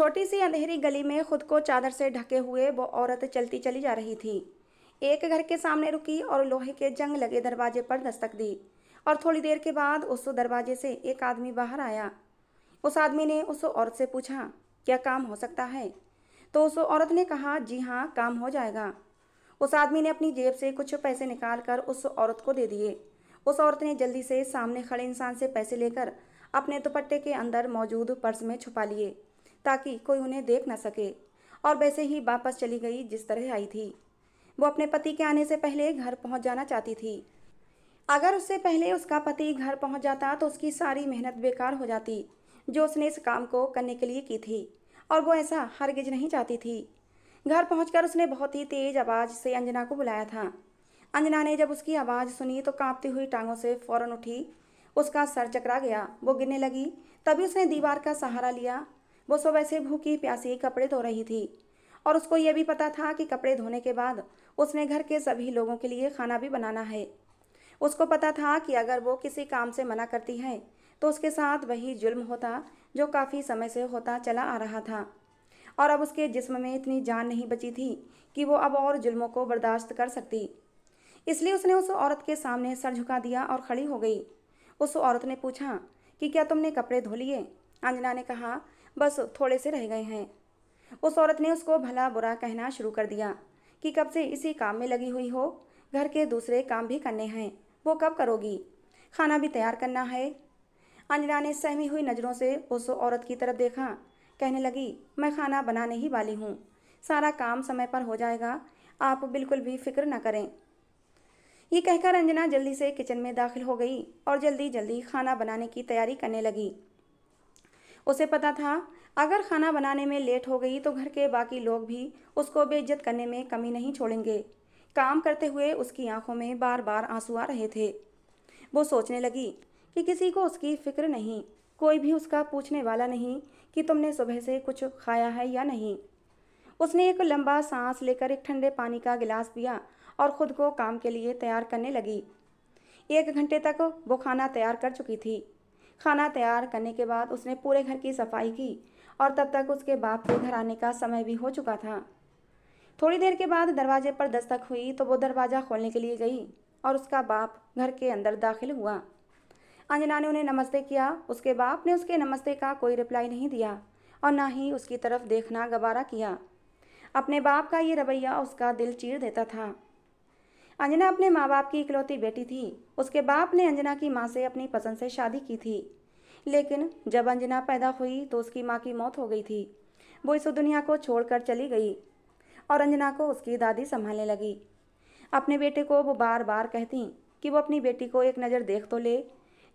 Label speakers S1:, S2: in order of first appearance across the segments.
S1: छोटी सी अंधेरी गली में खुद को चादर से ढके हुए वो औरत चलती चली जा रही थी एक घर के सामने रुकी और लोहे के जंग लगे दरवाजे पर दस्तक दी और थोड़ी देर के बाद उस दरवाजे से एक आदमी बाहर आया उस आदमी ने उस औरत से पूछा क्या काम हो सकता है तो उस औरत ने कहा जी हाँ काम हो जाएगा उस आदमी ने अपनी जेब से कुछ पैसे निकाल कर उस औरत को दे दिए उस औरत ने जल्दी से सामने खड़े इंसान से पैसे लेकर अपने दुपट्टे के अंदर मौजूद पर्स में छुपा लिए ताकि कोई उन्हें देख न सके और वैसे ही वापस चली गई जिस तरह आई थी वो अपने पति के आने से पहले घर पहुंच जाना चाहती थी अगर उससे पहले उसका पति घर पहुंच जाता तो उसकी सारी मेहनत बेकार हो जाती जो उसने इस काम को करने के लिए की थी और वो ऐसा हरगिज नहीं चाहती थी घर पहुंचकर उसने बहुत ही तेज आवाज़ से अंजना को बुलाया था अंजना ने जब उसकी आवाज़ सुनी तो कांपती हुई टांगों से फ़ौरन उठी उसका सर चकरा गया वो गिरने लगी तभी उसने दीवार का सहारा लिया वो सुबह से भूखी प्यासी कपड़े धो रही थी और उसको यह भी पता था कि कपड़े धोने के बाद उसने घर के सभी लोगों के लिए खाना भी बनाना है उसको पता था कि अगर वो किसी काम से मना करती है तो उसके साथ वही जुल्म होता जो काफ़ी समय से होता चला आ रहा था और अब उसके जिस्म में इतनी जान नहीं बची थी कि वो अब और जुल्मों को बर्दाश्त कर सकती इसलिए उसने उस औरत के सामने सर झुका दिया और खड़ी हो गई उस औरत ने पूछा कि क्या तुमने कपड़े धो लिए अंजना ने कहा बस थोड़े से रह गए हैं उस औरत ने उसको भला बुरा कहना शुरू कर दिया कि कब से इसी काम में लगी हुई हो घर के दूसरे काम भी करने हैं वो कब करोगी खाना भी तैयार करना है अंजना ने सहमी हुई नज़रों से उस औरत की तरफ देखा कहने लगी मैं खाना बनाने ही वाली हूँ सारा काम समय पर हो जाएगा आप बिल्कुल भी फिक्र न करें ये कहकर अंजना जल्दी से किचन में दाखिल हो गई और जल्दी जल्दी खाना बनाने की तैयारी करने लगी उसे पता था अगर खाना बनाने में लेट हो गई तो घर के बाकी लोग भी उसको बेइज्जत करने में कमी नहीं छोड़ेंगे काम करते हुए उसकी आंखों में बार बार आंसू आ रहे थे वो सोचने लगी कि किसी को उसकी फिक्र नहीं कोई भी उसका पूछने वाला नहीं कि तुमने सुबह से कुछ खाया है या नहीं उसने एक लंबा सांस लेकर एक ठंडे पानी का गिलास पिया और ख़ुद को काम के लिए तैयार करने लगी एक घंटे तक वो खाना तैयार कर चुकी थी खाना तैयार करने के बाद उसने पूरे घर की सफाई की और तब तक उसके बाप के घर आने का समय भी हो चुका था थोड़ी देर के बाद दरवाजे पर दस्तक हुई तो वो दरवाज़ा खोलने के लिए गई और उसका बाप घर के अंदर दाखिल हुआ अंजना ने उन्हें नमस्ते किया उसके बाप ने उसके नमस्ते का कोई रिप्लाई नहीं दिया और ना ही उसकी तरफ देखना गवारा किया अपने बाप का ये रवैया उसका दिल चीर देता था अंजना अपने माँ बाप की इकलौती बेटी थी उसके बाप ने अंजना की माँ से अपनी पसंद से शादी की थी लेकिन जब अंजना पैदा हुई तो उसकी माँ की मौत हो गई थी वो इस दुनिया को छोड़कर चली गई और अंजना को उसकी दादी संभालने लगी अपने बेटे को वो बार बार कहती कि वो अपनी बेटी को एक नज़र देख तो ले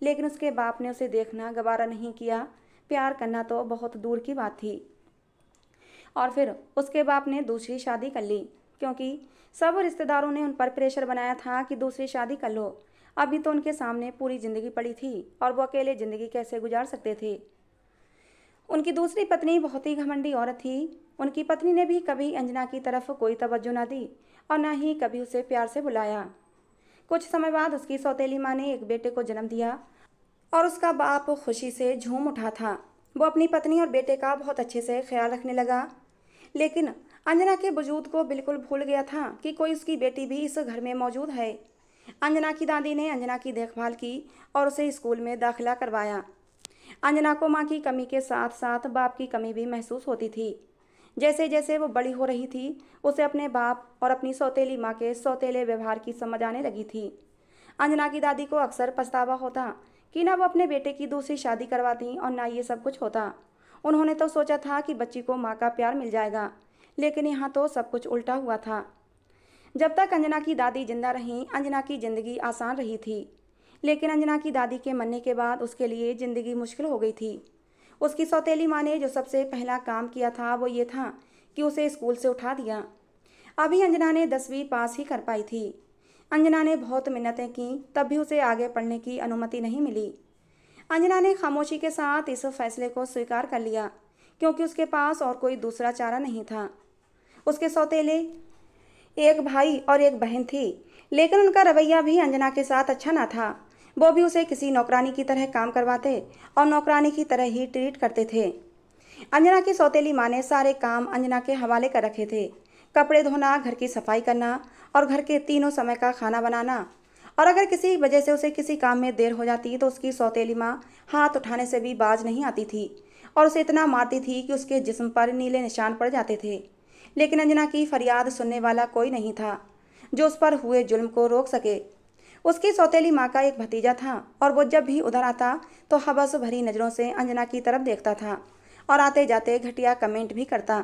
S1: लेकिन उसके बाप ने उसे देखना गवारा नहीं किया प्यार करना तो बहुत दूर की बात थी और फिर उसके बाप ने दूसरी शादी कर ली क्योंकि सब रिश्तेदारों ने उन पर प्रेशर बनाया था कि दूसरी शादी कर लो अभी तो उनके सामने पूरी ज़िंदगी पड़ी थी और वो अकेले ज़िंदगी कैसे गुजार सकते थे उनकी दूसरी पत्नी बहुत ही घमंडी औरत थी उनकी पत्नी ने भी कभी अंजना की तरफ कोई तवज्जो ना दी और ना ही कभी उसे प्यार से बुलाया कुछ समय बाद उसकी सौतेली माँ ने एक बेटे को जन्म दिया और उसका बाप खुशी से झूम उठा था वो अपनी पत्नी और बेटे का बहुत अच्छे से ख्याल रखने लगा लेकिन अंजना के वजूद को बिल्कुल भूल गया था कि कोई उसकी बेटी भी इस घर में मौजूद है अंजना की दादी ने अंजना की देखभाल की और उसे स्कूल में दाखिला करवाया अंजना को माँ की कमी के साथ साथ बाप की कमी भी महसूस होती थी जैसे जैसे वो बड़ी हो रही थी उसे अपने बाप और अपनी सौतेली माँ के सौतेले व्यवहार की समझ आने लगी थी अंजना की दादी को अक्सर पछतावा होता कि ना वो अपने बेटे की दूसरी शादी करवाती और ना ये सब कुछ होता उन्होंने तो सोचा था कि बच्ची को माँ का प्यार मिल जाएगा लेकिन यहाँ तो सब कुछ उल्टा हुआ था जब तक अंजना की दादी जिंदा रहीं अंजना की ज़िंदगी आसान रही थी लेकिन अंजना की दादी के मरने के बाद उसके लिए ज़िंदगी मुश्किल हो गई थी उसकी सौतेली माँ ने जो सबसे पहला काम किया था वो ये था कि उसे स्कूल से उठा दिया अभी अंजना ने दसवीं पास ही कर पाई थी अंजना ने बहुत मिन्नतें की तब भी उसे आगे पढ़ने की अनुमति नहीं मिली अंजना ने खामोशी के साथ इस फैसले को स्वीकार कर लिया क्योंकि उसके पास और कोई दूसरा चारा नहीं था उसके सौतेले एक भाई और एक बहन थी लेकिन उनका रवैया भी अंजना के साथ अच्छा ना था वो भी उसे किसी नौकरानी की तरह काम करवाते और नौकरानी की तरह ही ट्रीट करते थे अंजना की सौतेली माँ ने सारे काम अंजना के हवाले कर रखे थे कपड़े धोना घर की सफाई करना और घर के तीनों समय का खाना बनाना और अगर किसी वजह से उसे किसी काम में देर हो जाती तो उसकी सौतेली माँ हाथ उठाने से भी बाज नहीं आती थी और उसे इतना मारती थी कि उसके जिस्म पर नीले निशान पड़ जाते थे लेकिन अंजना की फरियाद सुनने वाला कोई नहीं था जो उस पर हुए जुल्म को रोक सके उसकी सौतेली माँ का एक भतीजा था और वो जब भी उधर आता तो हबस भरी नज़रों से अंजना की तरफ देखता था और आते जाते घटिया कमेंट भी करता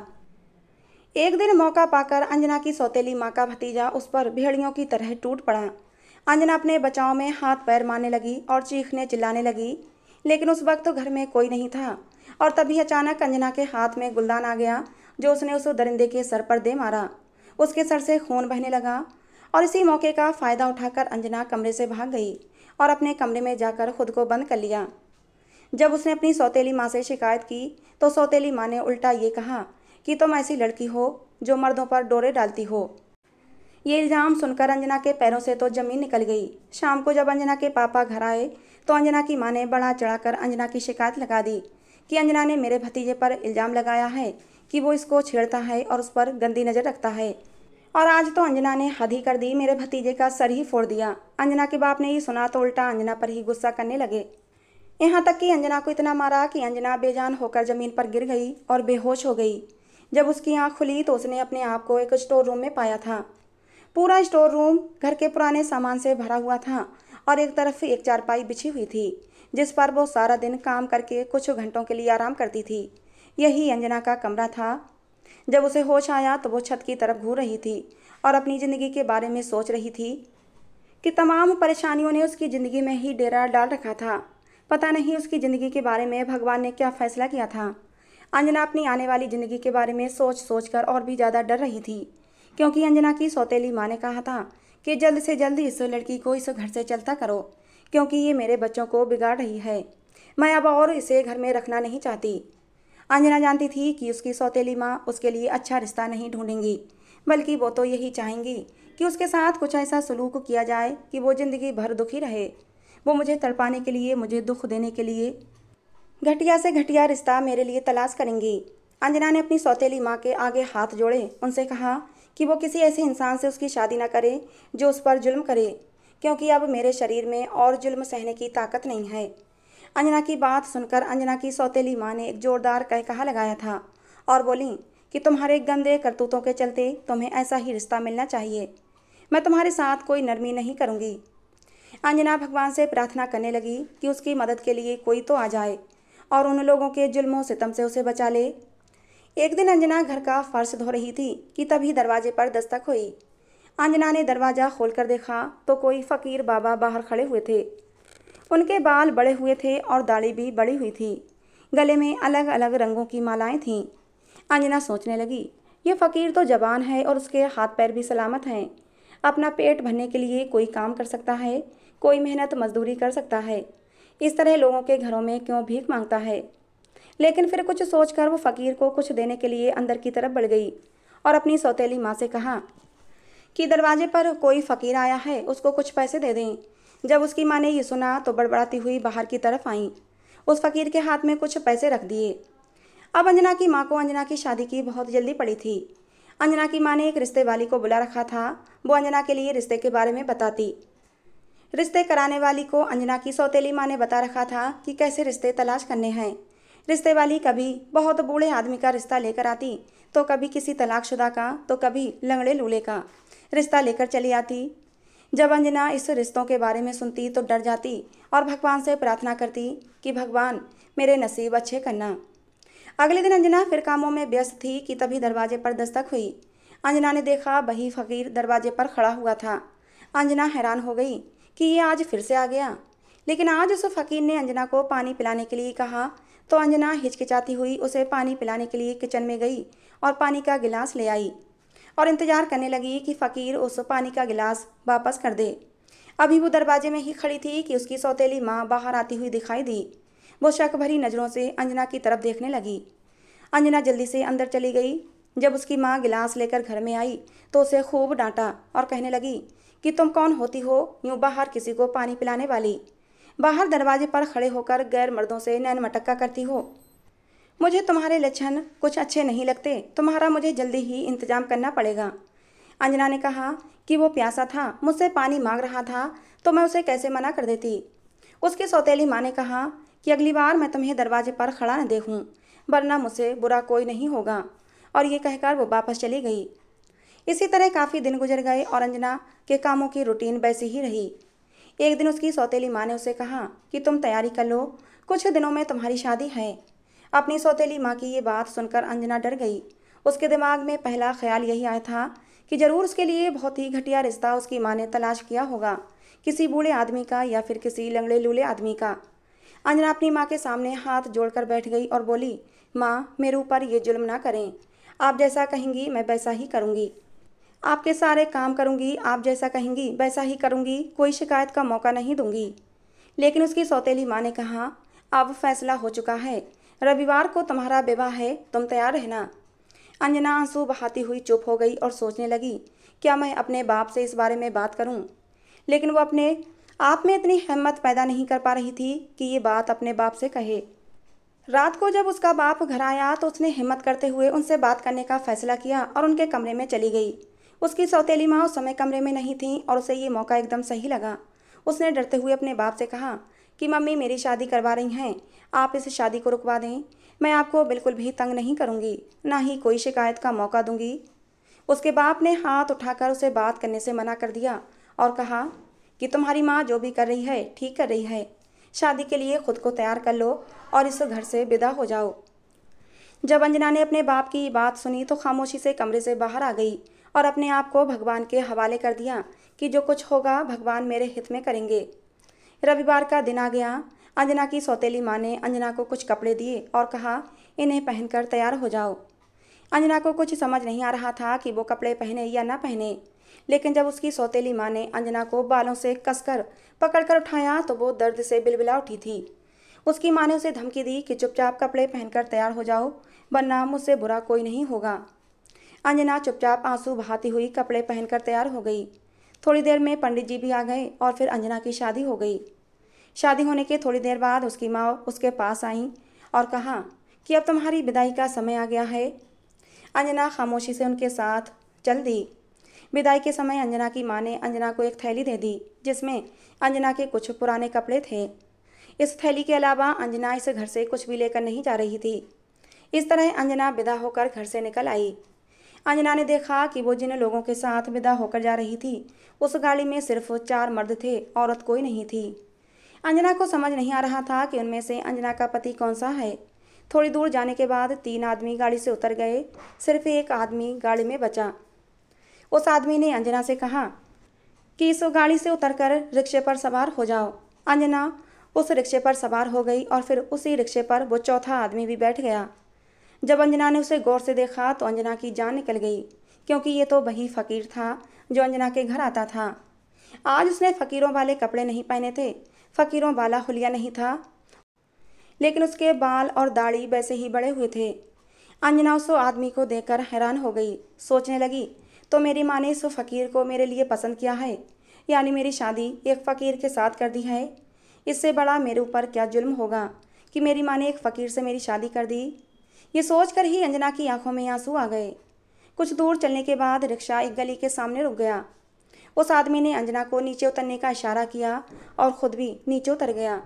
S1: एक दिन मौका पाकर अंजना की सौतेली माँ का भतीजा उस पर भेड़ियों की तरह टूट पड़ा अंजना अपने बचाव में हाथ पैर मारने लगी और चीखने चिल्लाने लगी लेकिन उस वक्त तो घर में कोई नहीं था और तभी अचानक अंजना के हाथ में गुलदान आ गया जो उसने उस दरिंदे के सर पर दे मारा उसके सर से खून बहने लगा और इसी मौके का फ़ायदा उठाकर अंजना कमरे से भाग गई और अपने कमरे में जाकर खुद को बंद कर लिया जब उसने अपनी सौतेली माँ से शिकायत की तो सौतेली माँ ने उल्टा ये कहा कि तुम ऐसी लड़की हो जो मर्दों पर डोरे डालती हो ये इल्ज़ाम सुनकर अंजना के पैरों से तो ज़मीन निकल गई शाम को जब अंजना के पापा घर आए तो अंजना की माँ ने बढ़ा चढ़ाकर अंजना की शिकायत लगा दी कि अंजना ने मेरे भतीजे पर इल्ज़ाम लगाया है कि वो इसको छेड़ता है और उस पर गंदी नज़र रखता है और आज तो अंजना ने हद ही कर दी मेरे भतीजे का सर ही फोड़ दिया अंजना के बाप ने ये सुना तो उल्टा अंजना पर ही गुस्सा करने लगे यहाँ तक कि अंजना को इतना मारा कि अंजना बेजान होकर ज़मीन पर गिर गई और बेहोश हो गई जब उसकी आँख खुली तो उसने अपने आप को एक स्टोर रूम में पाया था पूरा स्टोर रूम घर के पुराने सामान से भरा हुआ था और एक तरफ एक चारपाई बिछी हुई थी जिस पर वो सारा दिन काम करके कुछ घंटों के लिए आराम करती थी यही अंजना का कमरा था जब उसे होश आया तो वो छत की तरफ घूर रही थी और अपनी ज़िंदगी के बारे में सोच रही थी कि तमाम परेशानियों ने उसकी ज़िंदगी में ही डेरा डाल रखा था पता नहीं उसकी ज़िंदगी के बारे में भगवान ने क्या फ़ैसला किया था अंजना अपनी आने वाली ज़िंदगी के बारे में सोच सोच कर और भी ज़्यादा डर रही थी क्योंकि अंजना की सौतेली माँ ने कहा था कि जल्द से जल्द इस लड़की को इस घर से चलता करो क्योंकि ये मेरे बच्चों को बिगाड़ रही है मैं अब और इसे घर में रखना नहीं चाहती अंजना जानती थी कि उसकी सौतेली माँ उसके लिए अच्छा रिश्ता नहीं ढूंढेंगी बल्कि वो तो यही चाहेंगी कि उसके साथ कुछ ऐसा सलूक किया जाए कि वो ज़िंदगी भर दुखी रहे वो मुझे तड़पाने के लिए मुझे दुख देने के लिए घटिया से घटिया रिश्ता मेरे लिए तलाश करेंगी अंजना ने अपनी सौतेली माँ के आगे हाथ जोड़े उनसे कहा कि वो किसी ऐसे इंसान से उसकी शादी ना करे जो उस पर जुल्म करे क्योंकि अब मेरे शरीर में और जुल्म सहने की ताकत नहीं है अंजना की बात सुनकर अंजना की सौतेली माँ ने एक जोरदार कह कहा लगाया था और बोली कि तुम्हारे गंदे करतूतों के चलते तुम्हें ऐसा ही रिश्ता मिलना चाहिए मैं तुम्हारे साथ कोई नरमी नहीं करूँगी अंजना भगवान से प्रार्थना करने लगी कि उसकी मदद के लिए कोई तो आ जाए और उन लोगों के जुल्मों सितम से उसे बचा ले एक दिन अंजना घर का फर्श धो रही थी कि तभी दरवाजे पर दस्तक हुई अंजना ने दरवाज़ा खोलकर देखा तो कोई फ़कीर बाबा बाहर खड़े हुए थे उनके बाल बड़े हुए थे और दाढ़ी भी बड़ी हुई थी गले में अलग अलग रंगों की मालाएं थीं अंजना सोचने लगी यह फ़कीर तो जवान है और उसके हाथ पैर भी सलामत हैं अपना पेट भरने के लिए कोई काम कर सकता है कोई मेहनत मजदूरी कर सकता है इस तरह लोगों के घरों में क्यों भीख मांगता है लेकिन फिर कुछ सोचकर वो फ़कीर को कुछ देने के लिए अंदर की तरफ बढ़ गई और अपनी सौतेली माँ से कहा कि दरवाजे पर कोई फ़कीर आया है उसको कुछ पैसे दे दें जब उसकी माँ ने ये सुना तो बड़बड़ाती हुई बाहर की तरफ आईं उस फकीर के हाथ में कुछ पैसे रख दिए अब अंजना की माँ को अंजना की शादी की बहुत जल्दी पड़ी थी अंजना की माँ ने एक रिश्ते वाली को बुला रखा था वो अंजना के लिए रिश्ते के बारे में बताती रिश्ते कराने वाली को अंजना की सौतेली माँ ने बता रखा था कि कैसे रिश्ते तलाश करने हैं रिश्ते वाली कभी बहुत बूढ़े आदमी का रिश्ता लेकर आती तो कभी किसी तलाकशुदा का तो कभी लंगड़े लूले का रिश्ता लेकर चली आती जब अंजना इस रिश्तों के बारे में सुनती तो डर जाती और भगवान से प्रार्थना करती कि भगवान मेरे नसीब अच्छे करना अगले दिन अंजना फिर कामों में व्यस्त थी कि तभी दरवाजे पर दस्तक हुई अंजना ने देखा बही फ़कीर दरवाजे पर खड़ा हुआ था अंजना हैरान हो गई कि ये आज फिर से आ गया लेकिन आज उस फ़कीर ने अंजना को पानी पिलाने के लिए कहा तो अंजना हिचकिचाती हुई उसे पानी पिलाने के लिए किचन में गई और पानी का गिलास ले आई और इंतजार करने लगी कि फ़कीर उस पानी का गिलास वापस कर दे अभी वो दरवाजे में ही खड़ी थी कि उसकी सौतेली माँ बाहर आती हुई दिखाई दी वो शक भरी नज़रों से अंजना की तरफ देखने लगी अंजना जल्दी से अंदर चली गई जब उसकी माँ गिलास लेकर घर में आई तो उसे खूब डांटा और कहने लगी कि तुम कौन होती हो यूँ बाहर किसी को पानी पिलाने वाली बाहर दरवाजे पर खड़े होकर गैर मर्दों से नैन मटक्का करती हो मुझे तुम्हारे लक्षण कुछ अच्छे नहीं लगते तुम्हारा मुझे जल्दी ही इंतजाम करना पड़ेगा अंजना ने कहा कि वो प्यासा था मुझसे पानी मांग रहा था तो मैं उसे कैसे मना कर देती उसकी सौतेली माँ ने कहा कि अगली बार मैं तुम्हें दरवाजे पर खड़ा न देखूँ वरना मुझसे बुरा कोई नहीं होगा और ये कहकर वो वापस चली गई इसी तरह काफ़ी दिन गुजर गए और अंजना के कामों की रूटीन वैसी ही रही एक दिन उसकी सौतेली माँ ने उसे कहा कि तुम तैयारी कर लो कुछ दिनों में तुम्हारी शादी है अपनी सौतेली माँ की ये बात सुनकर अंजना डर गई उसके दिमाग में पहला ख्याल यही आया था कि जरूर उसके लिए बहुत ही घटिया रिश्ता उसकी माँ ने तलाश किया होगा किसी बूढ़े आदमी का या फिर किसी लंगड़े लूले आदमी का अंजना अपनी माँ के सामने हाथ जोड़कर बैठ गई और बोली माँ मेरे ऊपर ये जुल्म ना करें आप जैसा कहेंगी मैं वैसा ही करूँगी आपके सारे काम करूँगी आप जैसा कहेंगी वैसा ही करूँगी कोई शिकायत का मौका नहीं दूंगी लेकिन उसकी सौतेली माँ ने कहा अब फैसला हो चुका है रविवार को तुम्हारा विवाह है तुम तैयार रहना अंजना आंसू बहाती हुई चुप हो गई और सोचने लगी क्या मैं अपने बाप से इस बारे में बात करूं? लेकिन वो अपने आप में इतनी हिम्मत पैदा नहीं कर पा रही थी कि ये बात अपने बाप से कहे रात को जब उसका बाप घर आया तो उसने हिम्मत करते हुए उनसे बात करने का फैसला किया और उनके कमरे में चली गई उसकी सौतेली माँ उस समय कमरे में नहीं थी और उसे ये मौका एकदम सही लगा उसने डरते हुए अपने बाप से कहा कि मम्मी मेरी शादी करवा रही हैं आप इस शादी को रुकवा दें मैं आपको बिल्कुल भी तंग नहीं करूँगी ना ही कोई शिकायत का मौका दूंगी उसके बाप ने हाथ उठाकर उसे बात करने से मना कर दिया और कहा कि तुम्हारी माँ जो भी कर रही है ठीक कर रही है शादी के लिए खुद को तैयार कर लो और इस घर से विदा हो जाओ जब अंजना ने अपने बाप की बात सुनी तो खामोशी से कमरे से बाहर आ गई और अपने आप को भगवान के हवाले कर दिया कि जो कुछ होगा भगवान मेरे हित में करेंगे रविवार का दिन आ गया अंजना की सौतेली माँ ने अंजना को कुछ कपड़े दिए और कहा इन्हें पहनकर तैयार हो जाओ अंजना को कुछ समझ नहीं आ रहा था कि वो कपड़े पहने या ना पहने लेकिन जब उसकी सौतेली माँ ने अंजना को बालों से कसकर पकड़कर उठाया तो वो दर्द से बिलबिला उठी थी उसकी माँ ने उसे धमकी दी कि चुपचाप कपड़े पहनकर तैयार हो जाओ वरना मुझसे बुरा कोई नहीं होगा अंजना चुपचाप आंसू बहाती हुई कपड़े पहनकर तैयार हो गई थोड़ी देर में पंडित जी भी आ गए और फिर अंजना की शादी हो गई शादी होने के थोड़ी देर बाद उसकी माँ उसके पास आई और कहा कि अब तुम्हारी विदाई का समय आ गया है अंजना खामोशी से उनके साथ चल दी विदाई के समय अंजना की माँ ने अंजना को एक थैली दे दी जिसमें अंजना के कुछ पुराने कपड़े थे इस थैली के अलावा अंजना इस घर से कुछ भी लेकर नहीं जा रही थी इस तरह अंजना विदा होकर घर से निकल आई अंजना ने देखा कि वो जिन लोगों के साथ विदा होकर जा रही थी उस गाड़ी में सिर्फ चार मर्द थे औरत कोई नहीं थी अंजना को समझ नहीं आ रहा था कि उनमें से अंजना का पति कौन सा है थोड़ी दूर जाने के बाद तीन आदमी गाड़ी से उतर गए सिर्फ एक आदमी गाड़ी में बचा उस आदमी ने अंजना से कहा कि इस गाड़ी से उतरकर रिक्शे पर सवार हो जाओ अंजना उस रिक्शे पर सवार हो गई और फिर उसी रिक्शे पर वो चौथा आदमी भी बैठ गया जब अंजना ने उसे गौर से देखा तो अंजना की जान निकल गई क्योंकि ये तो वही फ़कीर था जो अंजना के घर आता था आज उसने फ़कीरों वाले कपड़े नहीं पहने थे फ़कीरों वाला हुलिया नहीं था लेकिन उसके बाल और दाढ़ी वैसे ही बड़े हुए थे अंजना उस आदमी को देखकर हैरान हो गई सोचने लगी तो मेरी माँ ने इस फ़कीर को मेरे लिए पसंद किया है यानी मेरी शादी एक फ़कीर के साथ कर दी है इससे बड़ा मेरे ऊपर क्या जुल्म होगा कि मेरी माँ ने एक फ़कीर से मेरी शादी कर दी ये सोचकर ही अंजना की आंखों में आंसू आ गए कुछ दूर चलने के बाद रिक्शा एक गली के सामने रुक गया उस आदमी ने अंजना को नीचे उतरने का इशारा किया और खुद भी नीचे उतर गया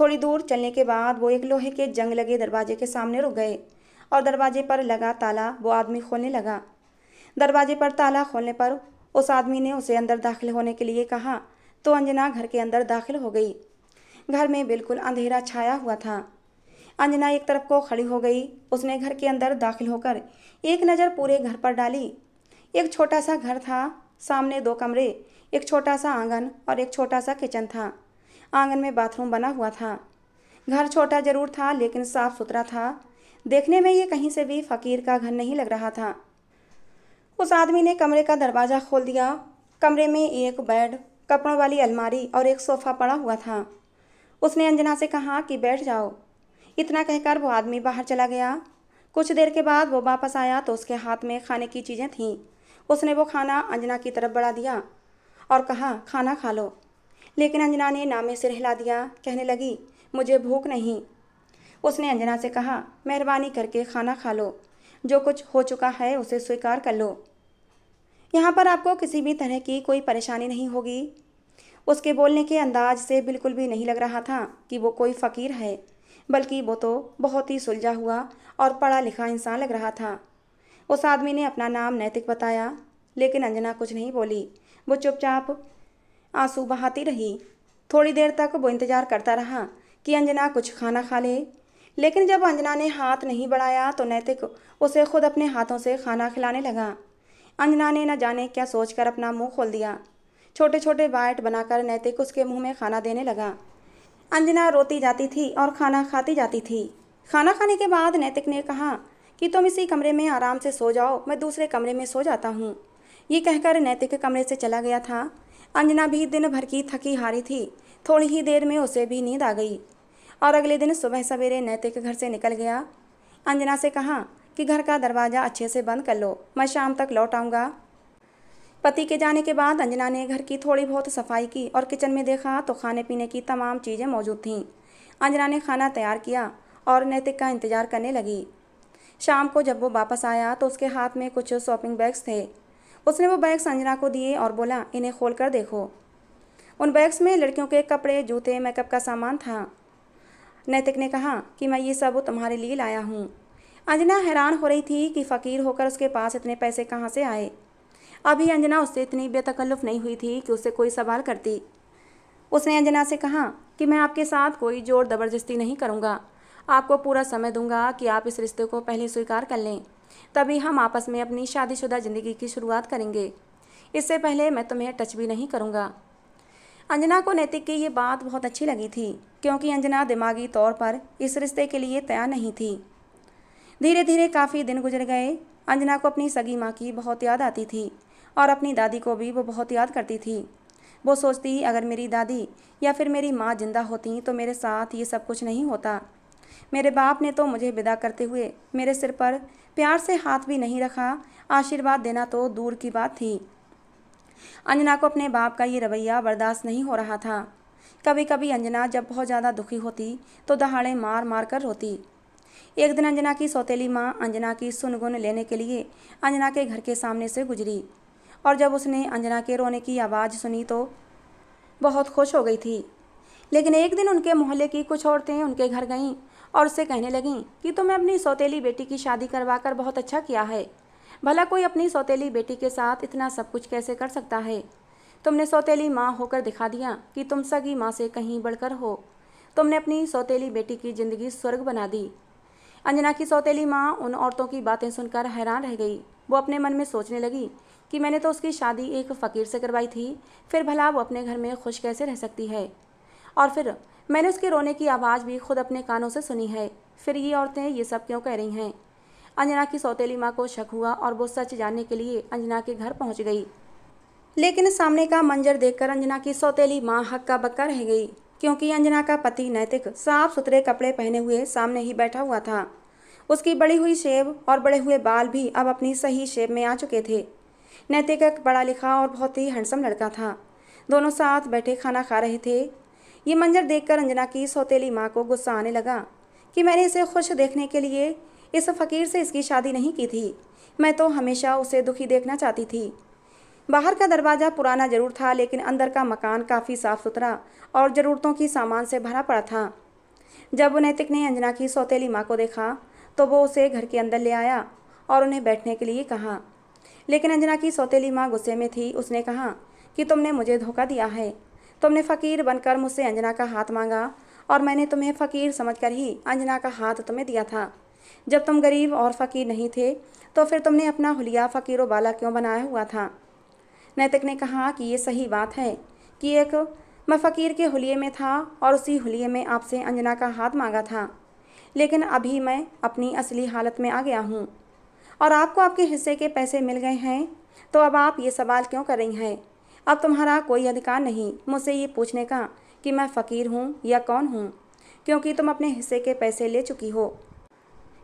S1: थोड़ी दूर चलने के बाद वो एक लोहे के जंग लगे दरवाजे के सामने रुक गए और दरवाजे पर लगा ताला वो आदमी खोलने लगा दरवाजे पर ताला खोलने पर उस आदमी ने उसे अंदर दाखिल होने के लिए कहा तो अंजना घर के अंदर दाखिल हो गई घर में बिल्कुल अंधेरा छाया हुआ था अंजना एक तरफ को खड़ी हो गई उसने घर के अंदर दाखिल होकर एक नज़र पूरे घर पर डाली एक छोटा सा घर था सामने दो कमरे एक छोटा सा आंगन और एक छोटा सा किचन था आंगन में बाथरूम बना हुआ था घर छोटा जरूर था लेकिन साफ सुथरा था देखने में ये कहीं से भी फकीर का घर नहीं लग रहा था उस आदमी ने कमरे का दरवाज़ा खोल दिया कमरे में एक बेड कपड़ों वाली अलमारी और एक सोफ़ा पड़ा हुआ था उसने अंजना से कहा कि बैठ जाओ इतना कहकर वो आदमी बाहर चला गया कुछ देर के बाद वो वापस आया तो उसके हाथ में खाने की चीज़ें थीं उसने वो खाना अंजना की तरफ बढ़ा दिया और कहा खाना खा लो लेकिन अंजना ने नामे सिर हिला दिया कहने लगी मुझे भूख नहीं उसने अंजना से कहा मेहरबानी करके खाना खा लो जो कुछ हो चुका है उसे स्वीकार कर लो यहाँ पर आपको किसी भी तरह की कोई परेशानी नहीं होगी उसके बोलने के अंदाज से बिल्कुल भी नहीं लग रहा था कि वो कोई फ़कीर है बल्कि वो तो बहुत ही सुलझा हुआ और पढ़ा लिखा इंसान लग रहा था उस आदमी ने अपना नाम नैतिक बताया लेकिन अंजना कुछ नहीं बोली वो चुपचाप आंसू बहाती रही थोड़ी देर तक वो इंतज़ार करता रहा कि अंजना कुछ खाना खा ले लेकिन जब अंजना ने हाथ नहीं बढ़ाया तो नैतिक उसे खुद अपने हाथों से खाना खिलाने लगा अंजना ने न जाने क्या सोचकर अपना मुंह खोल दिया छोटे छोटे बाइट बनाकर नैतिक उसके मुंह में खाना देने लगा अंजना रोती जाती थी और खाना खाती जाती थी खाना खाने के बाद नैतिक ने कहा कि तुम इसी कमरे में आराम से सो जाओ मैं दूसरे कमरे में सो जाता हूँ ये कहकर नैतिक कमरे से चला गया था अंजना भी दिन भर की थकी हारी थी थोड़ी ही देर में उसे भी नींद आ गई और अगले दिन सुबह सवेरे नैतिक घर से निकल गया अंजना से कहा कि घर का दरवाज़ा अच्छे से बंद कर लो मैं शाम तक लौट आऊँगा पति के जाने के बाद अंजना ने घर की थोड़ी बहुत सफाई की और किचन में देखा तो खाने पीने की तमाम चीज़ें मौजूद थीं अंजना ने खाना तैयार किया और नैतिक का इंतज़ार करने लगी शाम को जब वो वापस आया तो उसके हाथ में कुछ शॉपिंग बैग्स थे उसने वो बैग्स अंजना को दिए और बोला इन्हें खोल कर देखो उन बैग्स में लड़कियों के कपड़े जूते मेकअप का सामान था नैतिक ने कहा कि मैं ये सब तुम्हारे लिए लाया हूँ अंजना हैरान हो रही थी कि फ़कीर होकर उसके पास इतने पैसे कहाँ से आए अभी अंजना उससे इतनी बेतकल्लुफ़ नहीं हुई थी कि उससे कोई सवाल करती उसने अंजना से कहा कि मैं आपके साथ कोई जोर ज़बरदस्ती नहीं करूँगा आपको पूरा समय दूंगा कि आप इस रिश्ते को पहले स्वीकार कर लें तभी हम आपस में अपनी शादीशुदा ज़िंदगी की शुरुआत करेंगे इससे पहले मैं तुम्हें टच भी नहीं करूँगा अंजना को नैतिक की ये बात बहुत अच्छी लगी थी क्योंकि अंजना दिमागी तौर पर इस रिश्ते के लिए तैयार नहीं थी धीरे धीरे काफ़ी दिन गुजर गए अंजना को अपनी सगी माँ की बहुत याद आती थी और अपनी दादी को भी वो बहुत याद करती थी वो सोचती अगर मेरी दादी या फिर मेरी माँ जिंदा होती तो मेरे साथ ये सब कुछ नहीं होता मेरे बाप ने तो मुझे विदा करते हुए मेरे सिर पर प्यार से हाथ भी नहीं रखा आशीर्वाद देना तो दूर की बात थी अंजना को अपने बाप का ये रवैया बर्दाश्त नहीं हो रहा था कभी कभी अंजना जब बहुत ज़्यादा दुखी होती तो दहाड़े मार मार कर रोती एक दिन अंजना की सौतेली माँ अंजना की सुनगुन लेने के लिए अंजना के घर के सामने से गुजरी और जब उसने अंजना के रोने की आवाज़ सुनी तो बहुत खुश हो गई थी लेकिन एक दिन उनके मोहल्ले की कुछ औरतें उनके घर गईं और उससे कहने लगीं कि तुमने अपनी सौतेली बेटी की शादी करवाकर बहुत अच्छा किया है भला कोई अपनी सौतेली बेटी के साथ इतना सब कुछ कैसे कर सकता है तुमने सौतेली माँ होकर दिखा दिया कि तुम सगी माँ से कहीं बढ़कर हो तुमने अपनी सौतेली बेटी की ज़िंदगी स्वर्ग बना दी अंजना की सौतेली माँ उन औरतों की बातें सुनकर हैरान रह गई वो अपने मन में सोचने लगी कि मैंने तो उसकी शादी एक फ़कीर से करवाई थी फिर भला वो अपने घर में खुश कैसे रह सकती है और फिर मैंने उसके रोने की आवाज़ भी खुद अपने कानों से सुनी है फिर ये औरतें ये सब क्यों कह रही हैं अंजना की सौतेली माँ को शक हुआ और वो सच जानने के लिए अंजना के घर पहुँच गई लेकिन सामने का मंजर देखकर अंजना की सौतेली माँ हक्का बक्का रह गई क्योंकि अंजना का पति नैतिक साफ सुथरे कपड़े पहने हुए सामने ही बैठा हुआ था उसकी बड़ी हुई शेव और बड़े हुए बाल भी अब अपनी सही शेप में आ चुके थे नैतिक एक पढ़ा लिखा और बहुत ही हैंडसम लड़का था दोनों साथ बैठे खाना खा रहे थे ये मंजर देखकर अंजना की सौतेली माँ को गुस्सा आने लगा कि मैंने इसे खुश देखने के लिए इस फ़कीर से इसकी शादी नहीं की थी मैं तो हमेशा उसे दुखी देखना चाहती थी बाहर का दरवाज़ा पुराना ज़रूर था लेकिन अंदर का मकान काफ़ी साफ़ सुथरा और ज़रूरतों की सामान से भरा पड़ा था जब नैतिक ने अंजना की सौतेली माँ को देखा तो वो उसे घर के अंदर ले आया और उन्हें बैठने के लिए कहा लेकिन अंजना की सौतेली माँ गुस्से में थी उसने कहा कि तुमने मुझे धोखा दिया है तुमने फ़कीर बनकर मुझसे अंजना का हाथ मांगा और मैंने तुम्हें फ़कीर समझकर ही अंजना का हाथ तुम्हें दिया था जब तुम गरीब और फ़कीर नहीं थे तो फिर तुमने अपना हुलिया फ़कीर वाला क्यों बनाया हुआ था नैतिक ने कहा कि ये सही बात है कि एक मैं फ़कीर के हुलिये में था और उसी हुलिये में आपसे अंजना का हाथ मांगा था लेकिन अभी मैं अपनी असली हालत में आ गया हूँ और आपको आपके हिस्से के पैसे मिल गए हैं तो अब आप ये सवाल क्यों कर रही हैं अब तुम्हारा कोई अधिकार नहीं मुझसे ये पूछने का कि मैं फ़कीर हूँ या कौन हूँ क्योंकि तुम अपने हिस्से के पैसे ले चुकी हो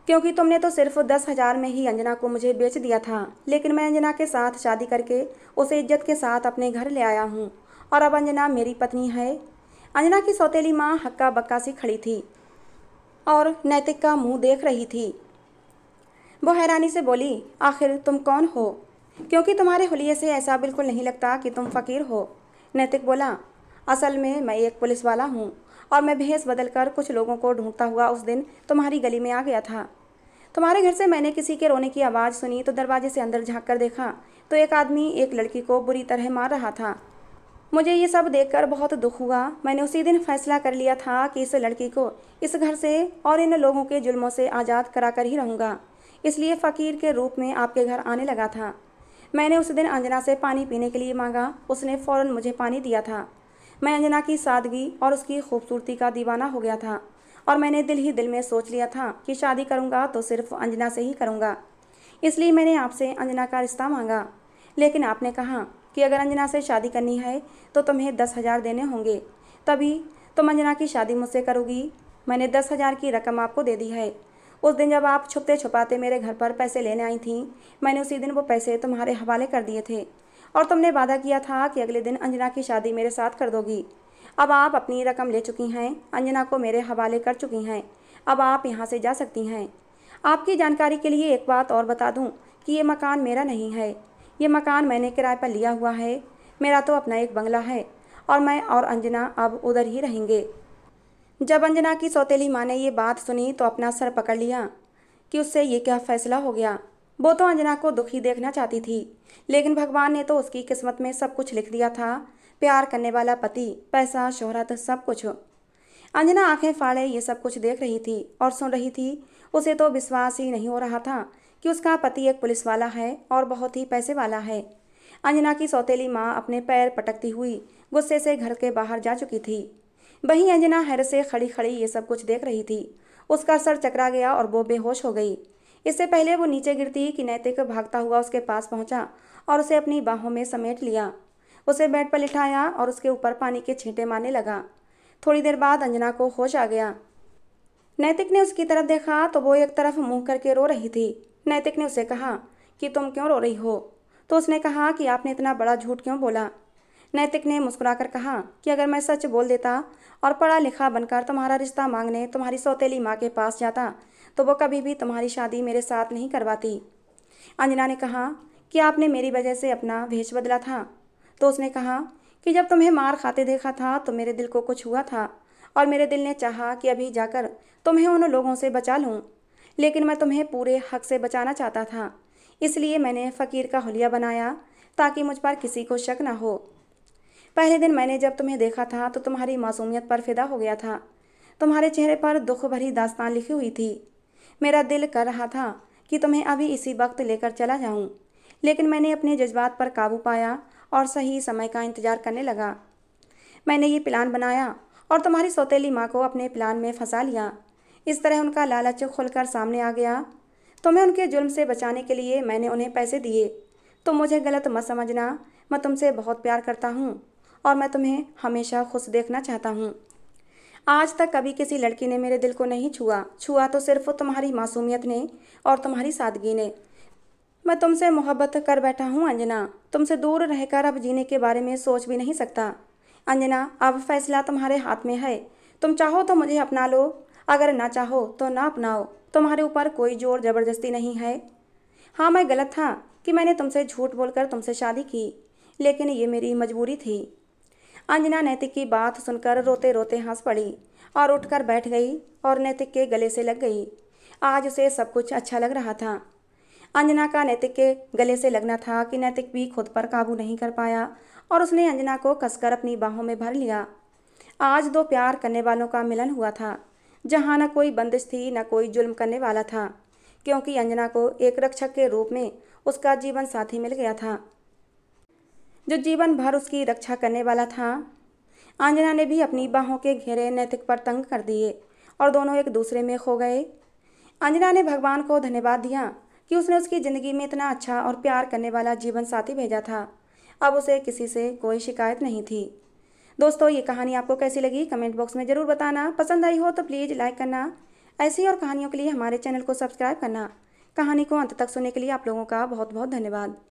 S1: क्योंकि तुमने तो सिर्फ दस हज़ार में ही अंजना को मुझे बेच दिया था लेकिन मैं अंजना के साथ शादी करके उसे इज्जत के साथ अपने घर ले आया हूँ और अब अंजना मेरी पत्नी है अंजना की सौतेली माँ हक्का बक्का सी खड़ी थी और नैतिक का मुंह देख रही थी वो हैरानी से बोली आखिर तुम कौन हो क्योंकि तुम्हारे हुलिये से ऐसा बिल्कुल नहीं लगता कि तुम फ़कीर हो नैतिक बोला असल में मैं एक पुलिस वाला हूँ और मैं भेस बदल कर कुछ लोगों को ढूंढता हुआ उस दिन तुम्हारी गली में आ गया था तुम्हारे घर से मैंने किसी के रोने की आवाज़ सुनी तो दरवाजे से अंदर झाँक कर देखा तो एक आदमी एक लड़की को बुरी तरह मार रहा था मुझे ये सब देखकर बहुत दुख हुआ मैंने उसी दिन फैसला कर लिया था कि इस लड़की को इस घर से और इन लोगों के जुल्मों से आज़ाद करा कर ही रहूँगा इसलिए फ़कीर के रूप में आपके घर आने लगा था मैंने उस दिन अंजना से पानी पीने के लिए मांगा उसने फ़ौर मुझे पानी दिया था मैं अंजना की सादगी और उसकी खूबसूरती का दीवाना हो गया था और मैंने दिल ही दिल में सोच लिया था कि शादी करूँगा तो सिर्फ अंजना से ही करूँगा इसलिए मैंने आपसे अंजना का रिश्ता मांगा लेकिन आपने कहा कि अगर अंजना से शादी करनी है तो तुम्हें दस हज़ार देने होंगे तभी तुम अंजना की शादी मुझसे करोगी मैंने दस हज़ार की रकम आपको दे दी है उस दिन जब आप छुपते छुपाते मेरे घर पर पैसे लेने आई थी मैंने उसी दिन वो पैसे तुम्हारे हवाले कर दिए थे और तुमने वादा किया था कि अगले दिन अंजना की शादी मेरे साथ कर दोगी अब आप अपनी रकम ले चुकी हैं अंजना को मेरे हवाले कर चुकी हैं अब आप यहाँ से जा सकती हैं आपकी जानकारी के लिए एक बात और बता दूँ कि ये मकान मेरा नहीं है ये मकान मैंने किराए पर लिया हुआ है मेरा तो अपना एक बंगला है और मैं और अंजना अब उधर ही रहेंगे जब अंजना की सौतेली माँ ने ये बात सुनी तो अपना सर पकड़ लिया कि उससे ये क्या फैसला हो गया वो तो अंजना को दुखी देखना चाहती थी लेकिन भगवान ने तो उसकी किस्मत में सब कुछ लिख दिया था प्यार करने वाला पति पैसा शोहरत सब कुछ अंजना आंखें फाड़े ये सब कुछ देख रही थी और सुन रही थी उसे तो विश्वास ही नहीं हो रहा था कि उसका पति एक पुलिस वाला है और बहुत ही पैसे वाला है अंजना की सौतेली माँ अपने पैर पटकती हुई गुस्से से घर के बाहर जा चुकी थी वहीं अंजना हैर से खड़ी खड़ी ये सब कुछ देख रही थी उसका सर चकरा गया और वो बेहोश हो गई इससे पहले वो नीचे गिरती कि नैतिक भागता हुआ उसके पास पहुंचा और उसे अपनी बाहों में समेट लिया उसे बेड पर लिठाया और उसके ऊपर पानी के छींटे मारने लगा थोड़ी देर बाद अंजना को होश आ गया नैतिक ने उसकी तरफ देखा तो वो एक तरफ मुंह करके रो रही थी नैतिक ने उसे कहा कि तुम क्यों रो रही हो तो उसने कहा कि आपने इतना बड़ा झूठ क्यों बोला नैतिक ने मुस्कुराकर कहा कि अगर मैं सच बोल देता और पढ़ा लिखा बनकर तुम्हारा रिश्ता मांगने तुम्हारी सौतेली माँ के पास जाता तो वो कभी भी तुम्हारी शादी मेरे साथ नहीं करवाती अंजना ने कहा कि आपने मेरी वजह से अपना भेष बदला था तो उसने कहा कि जब तुम्हें मार खाते देखा था तो मेरे दिल को कुछ हुआ था और मेरे दिल ने चाहा कि अभी जाकर तुम्हें उन लोगों से बचा लूँ लेकिन मैं तुम्हें पूरे हक से बचाना चाहता था इसलिए मैंने फ़कीर का हलिया बनाया ताकि मुझ पर किसी को शक ना हो पहले दिन मैंने जब तुम्हें देखा था तो तुम्हारी मासूमियत पर फिदा हो गया था तुम्हारे चेहरे पर दुख भरी दास्तान लिखी हुई थी मेरा दिल कर रहा था कि तुम्हें अभी इसी वक्त लेकर चला जाऊं लेकिन मैंने अपने जज्बात पर काबू पाया और सही समय का इंतज़ार करने लगा मैंने ये प्लान बनाया और तुम्हारी सौतीली माँ को अपने प्लान में फंसा लिया इस तरह उनका लालच खुलकर सामने आ गया तुम्हें उनके जुल्म से बचाने के लिए मैंने उन्हें पैसे दिए तुम मुझे गलत मत समझना मैं तुमसे बहुत प्यार करता हूँ और मैं तुम्हें हमेशा खुश देखना चाहता हूँ आज तक कभी किसी लड़की ने मेरे दिल को नहीं छुआ छुआ तो सिर्फ तुम्हारी मासूमियत ने और तुम्हारी सादगी ने मैं तुमसे मोहब्बत कर बैठा हूँ अंजना तुमसे दूर रहकर अब जीने के बारे में सोच भी नहीं सकता अंजना अब फैसला तुम्हारे हाथ में है तुम चाहो तो मुझे अपना लो अगर ना चाहो तो ना अपनाओ तुम्हारे ऊपर कोई जोर जबरदस्ती नहीं है हाँ मैं गलत था कि मैंने तुमसे झूठ बोलकर तुमसे शादी की लेकिन ये मेरी मजबूरी थी अंजना नैतिक की बात सुनकर रोते रोते हंस पड़ी और उठकर बैठ गई और नैतिक के गले से लग गई आज उसे सब कुछ अच्छा लग रहा था अंजना का नैतिक के गले से लगना था कि नैतिक भी खुद पर काबू नहीं कर पाया और उसने अंजना को कसकर अपनी बाहों में भर लिया आज दो प्यार करने वालों का मिलन हुआ था जहाँ न कोई बंदिश थी न कोई जुल्म करने वाला था क्योंकि अंजना को एक रक्षक के रूप में उसका जीवन साथी मिल गया था जो जीवन भर उसकी रक्षा करने वाला था आंजना ने भी अपनी बाहों के घेरे नैतिक पर तंग कर दिए और दोनों एक दूसरे में खो गए अंजना ने भगवान को धन्यवाद दिया कि उसने उसकी ज़िंदगी में इतना अच्छा और प्यार करने वाला जीवन साथी भेजा था अब उसे किसी से कोई शिकायत नहीं थी दोस्तों ये कहानी आपको कैसी लगी कमेंट बॉक्स में ज़रूर बताना पसंद आई हो तो प्लीज़ लाइक करना ऐसी और कहानियों के लिए हमारे चैनल को सब्सक्राइब करना कहानी को अंत तक सुनने के लिए आप लोगों का बहुत बहुत धन्यवाद